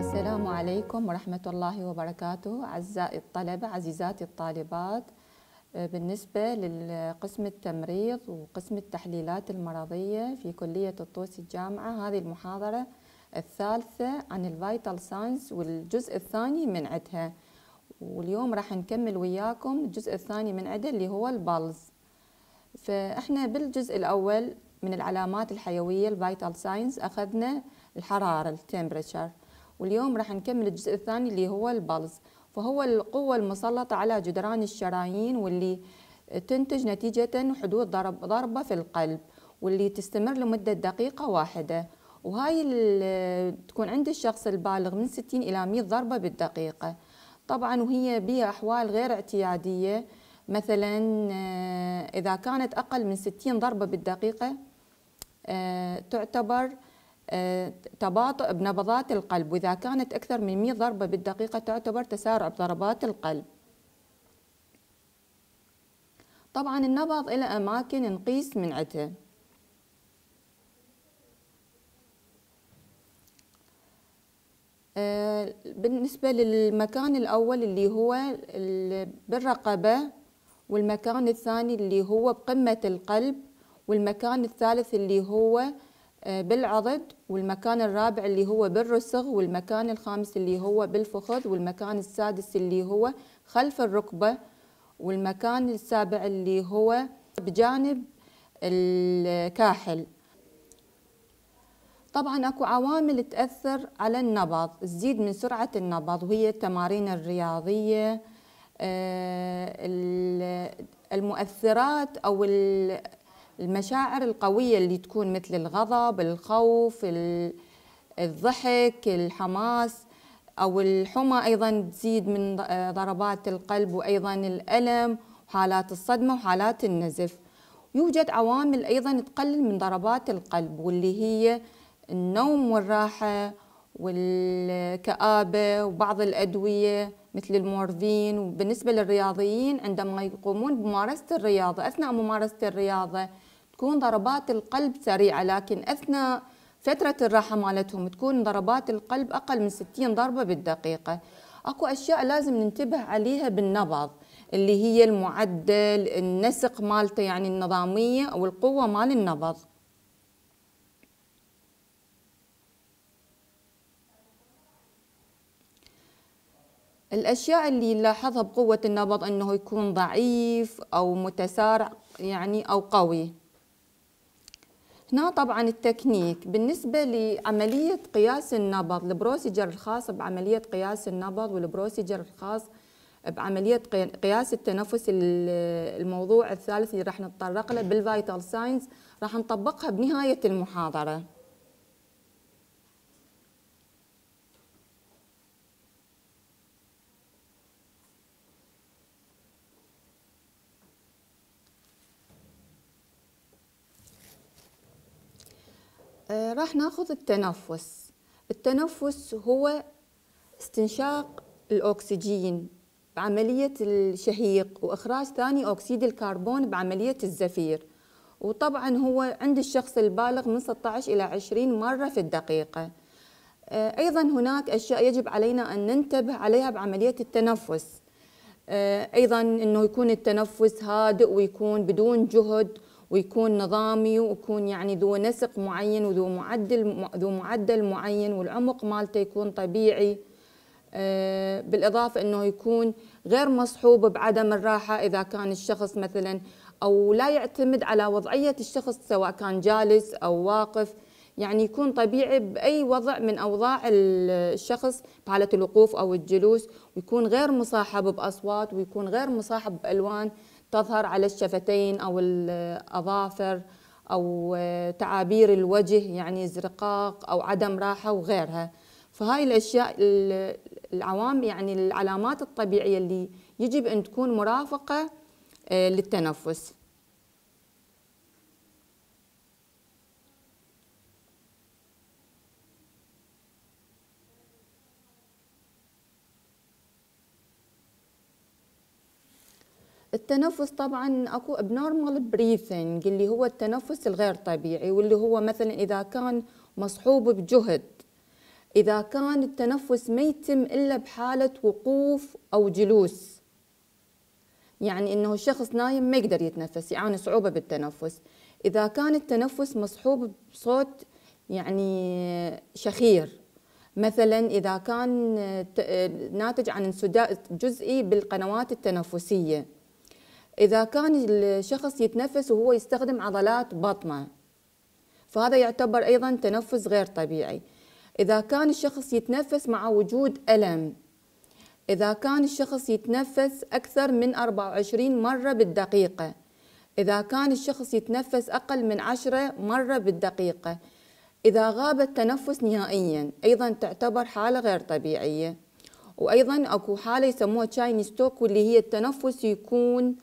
السلام عليكم ورحمة الله وبركاته أعزائي الطلبة عزيزاتي الطالبات آه، بالنسبة لقسم التمريض وقسم التحليلات المرضية في كلية الطوس الجامعة هذه المحاضرة الثالثة عن الفيتال ساينس والجزء الثاني من عدها واليوم راح نكمل وياكم الجزء الثاني من عدها اللي هو البلز فاحنا بالجزء الاول من العلامات الحيويه الفيتال ساينز اخذنا الحراره التمبرتشر واليوم راح نكمل الجزء الثاني اللي هو البلز فهو القوه المسلطه على جدران الشرايين واللي تنتج نتيجه حدوث ضرب ضربه في القلب واللي تستمر لمده دقيقه واحده وهاي تكون عند الشخص البالغ من 60 الى 100 ضربه بالدقيقه طبعا وهي بها احوال غير اعتياديه مثلا آه، إذا كانت أقل من 60 ضربة بالدقيقة آه، تعتبر آه، تباطؤ بنبضات القلب وإذا كانت أكثر من 100 ضربة بالدقيقة تعتبر تسارع بضربات القلب طبعا النبض إلى أماكن نقيس من عدها بالنسبة للمكان الأول اللي هو بالرقبة والمكان الثاني اللي هو بقمة القلب والمكان الثالث اللي هو آه، بالعضد والمكان الرابع اللي هو بالرسغ والمكان الخامس اللي هو بالفخذ والمكان السادس اللي هو خلف الركبة والمكان السابع اللي هو بجانب الكاحل طبعا اكو عوامل تأثر على النبض تزيد من سرعة النبض وهي التمارين الرياضية آه، المؤثرات او المشاعر القويه اللي تكون مثل الغضب الخوف الضحك الحماس او الحمى ايضا تزيد من آه، ضربات القلب وايضا الالم وحالات الصدمه وحالات النزف يوجد عوامل ايضا تقلل من ضربات القلب واللي هي النوم والراحه والكابه وبعض الادويه مثل المورفين وبالنسبة للرياضيين عندما يقومون بممارسة الرياضة أثناء ممارسة الرياضة تكون ضربات القلب سريعة لكن أثناء فترة الراحة مالتهم تكون ضربات القلب أقل من 60 ضربة بالدقيقة أكو أشياء لازم ننتبه عليها بالنبض اللي هي المعدل النسق مالته يعني النظامية أو القوة مال النبض الأشياء اللي نلاحظها بقوة النبض أنه يكون ضعيف أو متسارع يعني أو قوي هنا طبعا التكنيك بالنسبة لعملية قياس النبض البروسيجر الخاص بعملية قياس النبض والبروسيجر الخاص بعملية قياس التنفس الموضوع الثالث اللي راح نتطرق له بالفيتال ساينز راح نطبقها بنهاية المحاضرة آه، راح ناخذ التنفس التنفس هو استنشاق الأكسجين بعملية الشهيق وإخراج ثاني أكسيد الكربون بعملية الزفير وطبعا هو عند الشخص البالغ من 16 إلى 20 مرة في الدقيقة آه، أيضا هناك أشياء يجب علينا أن ننتبه عليها بعملية التنفس آه، أيضا أنه يكون التنفس هادئ ويكون بدون جهد ويكون نظامي ويكون يعني ذو نسق معين وذو معدل ذو معدل معين والعمق مالته يكون طبيعي آه، بالإضافة أنه يكون غير مصحوب بعدم الراحة إذا كان الشخص مثلا أو لا يعتمد على وضعية الشخص سواء كان جالس أو واقف يعني يكون طبيعي بأي وضع من أوضاع الشخص بحالة الوقوف أو الجلوس ويكون غير مصاحب بأصوات ويكون غير مصاحب بألوان تظهر على الشفتين أو الأظافر أو آه، تعابير الوجه يعني ازرقاق أو عدم راحة وغيرها فهاي الأشياء العوام يعني العلامات الطبيعية اللي يجب أن تكون مرافقة آه، للتنفس التنفس طبعا اكو ابنورمال بريثنج اللي هو التنفس الغير طبيعي واللي هو مثلا اذا كان مصحوب بجهد اذا كان التنفس ما يتم الا بحاله وقوف او جلوس يعني انه الشخص نايم ما يقدر يتنفس يعاني صعوبه بالتنفس اذا كان التنفس مصحوب بصوت يعني شخير مثلا اذا كان ناتج عن انسداد جزئي بالقنوات التنفسيه إذا كان الشخص يتنفس وهو يستخدم عضلات بطنه فهذا يعتبر أيضا تنفس غير طبيعي إذا كان الشخص يتنفس مع وجود ألم إذا كان الشخص يتنفس أكثر من 24 مرة بالدقيقة إذا كان الشخص يتنفس أقل من 10 مرة بالدقيقة إذا غاب التنفس نهائيا أيضا تعتبر حالة غير طبيعية وأيضا أكو حالة يسموها تشايني ستوك واللي هي التنفس يكون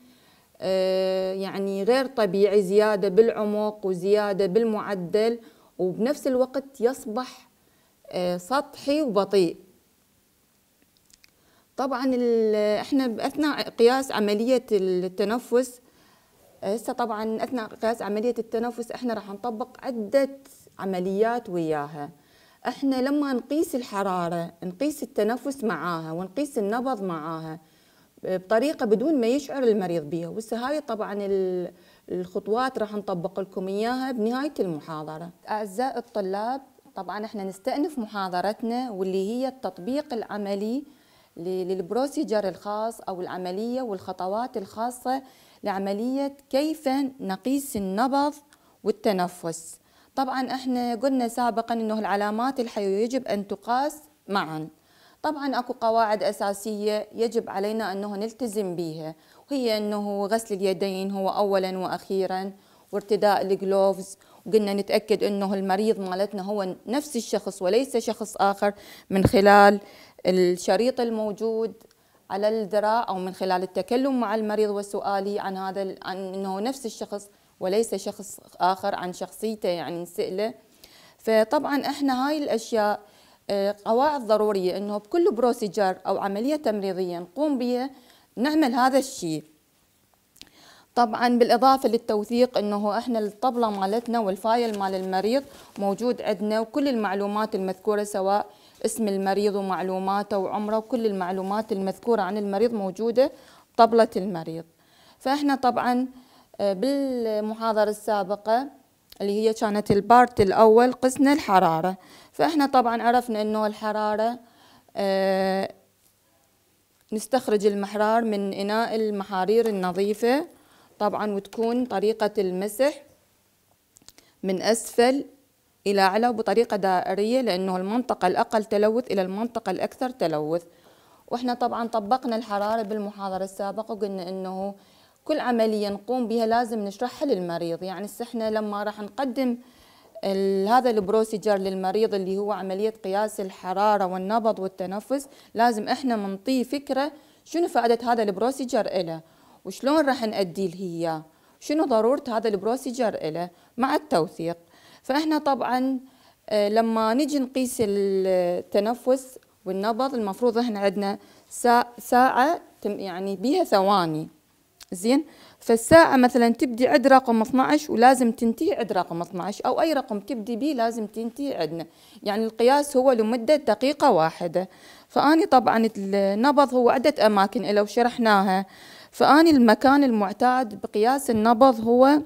آه، يعني غير طبيعي زيادة بالعمق وزيادة بالمعدل وبنفس الوقت يصبح آه، سطحي وبطيء طبعا احنا اثناء قياس عملية التنفس آه، هسه طبعا اثناء قياس عملية التنفس احنا راح نطبق عدة عمليات وياها احنا لما نقيس الحرارة نقيس التنفس معاها ونقيس النبض معاها بطريقه بدون ما يشعر المريض بها وهسه هاي طبعا الخطوات راح نطبق لكم اياها بنهايه المحاضره اعزائي الطلاب طبعا احنا نستأنف محاضرتنا واللي هي التطبيق العملي للبروسيجر الخاص او العمليه والخطوات الخاصه لعمليه كيف نقيس النبض والتنفس طبعا احنا قلنا سابقا انه العلامات الحيويه يجب ان تقاس معا طبعا اكو قواعد اساسيه يجب علينا انه نلتزم بها وهي انه غسل اليدين هو اولا واخيرا وارتداء الجلوفز وقلنا نتاكد انه المريض مالتنا هو نفس الشخص وليس شخص اخر من خلال الشريط الموجود على الذراع او من خلال التكلم مع المريض وسؤالي عن هذا عن انه نفس الشخص وليس شخص اخر عن شخصيته يعني نساله فطبعا احنا هاي الاشياء قواعد ضرورية أنه بكل بروسيجر أو عملية تمريضية نقوم بها نعمل هذا الشيء طبعا بالإضافة للتوثيق أنه إحنا الطبلة مالتنا والفايل مال المريض موجود عندنا وكل المعلومات المذكورة سواء اسم المريض ومعلوماته وعمره وكل المعلومات المذكورة عن المريض موجودة طبلة المريض فإحنا طبعا آه، بالمحاضرة السابقة اللي هي كانت البارت الأول قسنا الحرارة فإحنا طبعا عرفنا أنه الحرارة آه، نستخرج المحرار من إناء المحارير النظيفة طبعا وتكون طريقة المسح من أسفل إلى أعلى بطريقة دائرية لأنه المنطقة الأقل تلوث إلى المنطقة الأكثر تلوث وإحنا طبعا طبقنا الحرارة بالمحاضرة السابقة وقلنا أنه كل عملية نقوم بها لازم نشرحها للمريض يعني احنا لما راح نقدم هذا البروسيجر للمريض اللي هو عملية قياس الحرارة والنبض والتنفس لازم احنا منطيه فكرة شنو فائدة هذا البروسيجر إله وشلون راح له إياه شنو ضرورة هذا البروسيجر إله مع التوثيق فإحنا طبعا آه، لما نجي نقيس التنفس والنبض المفروض احنا عندنا ساعة يعني بيها ثواني زين فالساعة مثلا تبدي عند رقم 12 ولازم تنتهي عند رقم 12 أو أي رقم تبدي به لازم تنتهي عندنا يعني القياس هو لمدة دقيقة واحدة فأني طبعا النبض هو عدة أماكن لو شرحناها فأني المكان المعتاد بقياس النبض هو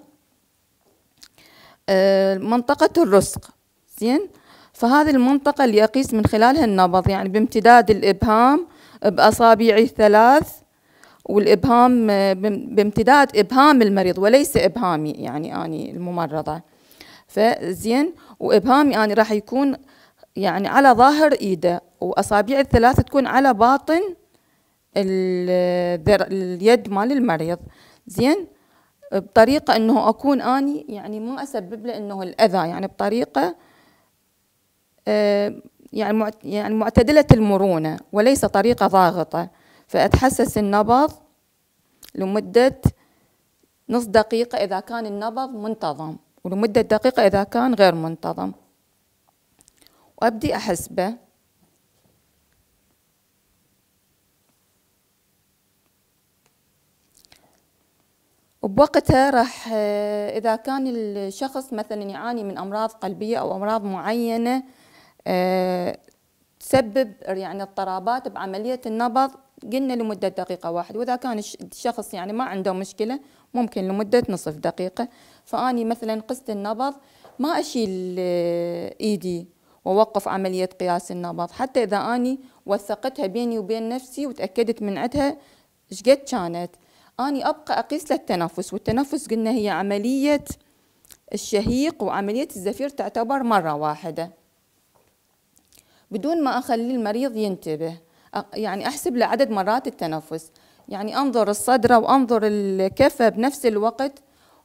آه، منطقة الرسق زين فهذه المنطقة اللي أقيس من خلالها النبض يعني بامتداد الإبهام بأصابعي الثلاث والإبهام آه، بامتداد إبهام المريض وليس إبهامي يعني أني الممرضة فزين وإبهامي أني راح يكون يعني على ظاهر إيده وأصابع الثلاث تكون على باطن اليد مال المريض زين بطريقة أنه أكون أني يعني ما أسبب له أنه الأذى يعني بطريقة آه، يعني يعني معتدلة المرونة وليس طريقة ضاغطة فأتحسس النبض لمدة نص دقيقة إذا كان النبض منتظم ولمدة دقيقة إذا كان غير منتظم وأبدي أحسبه وبوقتها راح آه، إذا كان الشخص مثلا يعاني من أمراض قلبية أو أمراض معينة آه، تسبب يعني اضطرابات بعملية النبض قلنا لمدة دقيقة واحد وإذا كان الشخص يعني ما عنده مشكلة ممكن لمدة نصف دقيقة فأني مثلا قست النبض ما أشيل آه، إيدي ووقف عملية قياس النبض حتى إذا أني وثقتها بيني وبين نفسي وتأكدت من عدها شقد كانت أني أبقى أقيس للتنفس والتنفس قلنا هي عملية الشهيق وعملية الزفير تعتبر مرة واحدة بدون ما أخلي المريض ينتبه يعني احسب له عدد مرات التنفس يعني انظر الصدره وانظر الكفه بنفس الوقت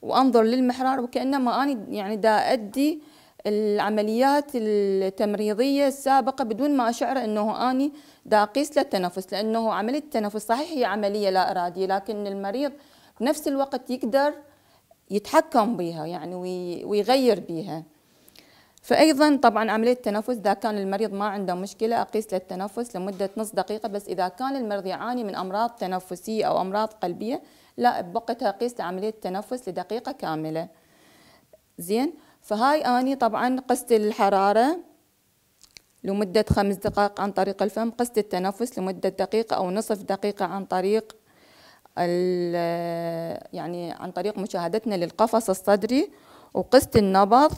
وانظر للمحرار وكانما انا يعني دا ادي العمليات التمريضيه السابقه بدون ما اشعر انه اني دا اقيس له التنفس لانه عمليه التنفس صحيح هي عمليه لا اراديه لكن المريض بنفس الوقت يقدر يتحكم بها يعني ويغير بها فأيضا طبعا عملية التنفس إذا كان المريض ما عنده مشكلة أقيس للتنفس لمدة نص دقيقة بس إذا كان المريض يعاني من أمراض تنفسية أو أمراض قلبية لا بوقتها أقيس لعملية التنفس لدقيقة كاملة زين فهاي أني طبعا قست الحرارة لمدة خمس دقائق عن طريق الفم قست التنفس لمدة دقيقة أو نصف دقيقة عن طريق يعني عن طريق مشاهدتنا للقفص الصدري وقست النبض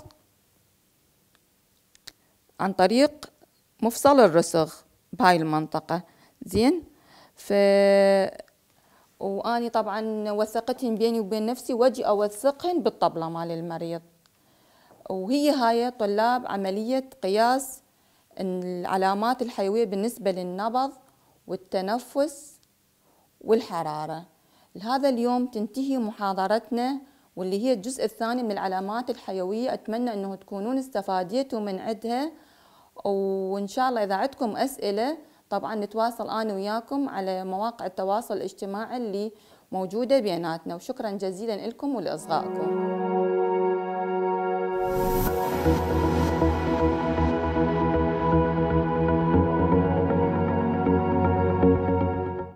عن طريق مفصل الرسغ بهاي المنطقة زين ف واني طبعا وثقتهم بيني وبين نفسي واجي اوثقهن بالطبله مال المريض وهي هاي طلاب عمليه قياس العلامات الحيويه بالنسبه للنبض والتنفس والحراره لهذا اليوم تنتهي محاضرتنا واللي هي الجزء الثاني من العلامات الحيويه اتمنى انه تكونون استفاديتوا من عدها وإن شاء الله إذا عندكم أسئلة طبعا نتواصل أنا وياكم على مواقع التواصل الاجتماعي اللي موجودة بيناتنا وشكرا جزيلا لكم ولإصغائكم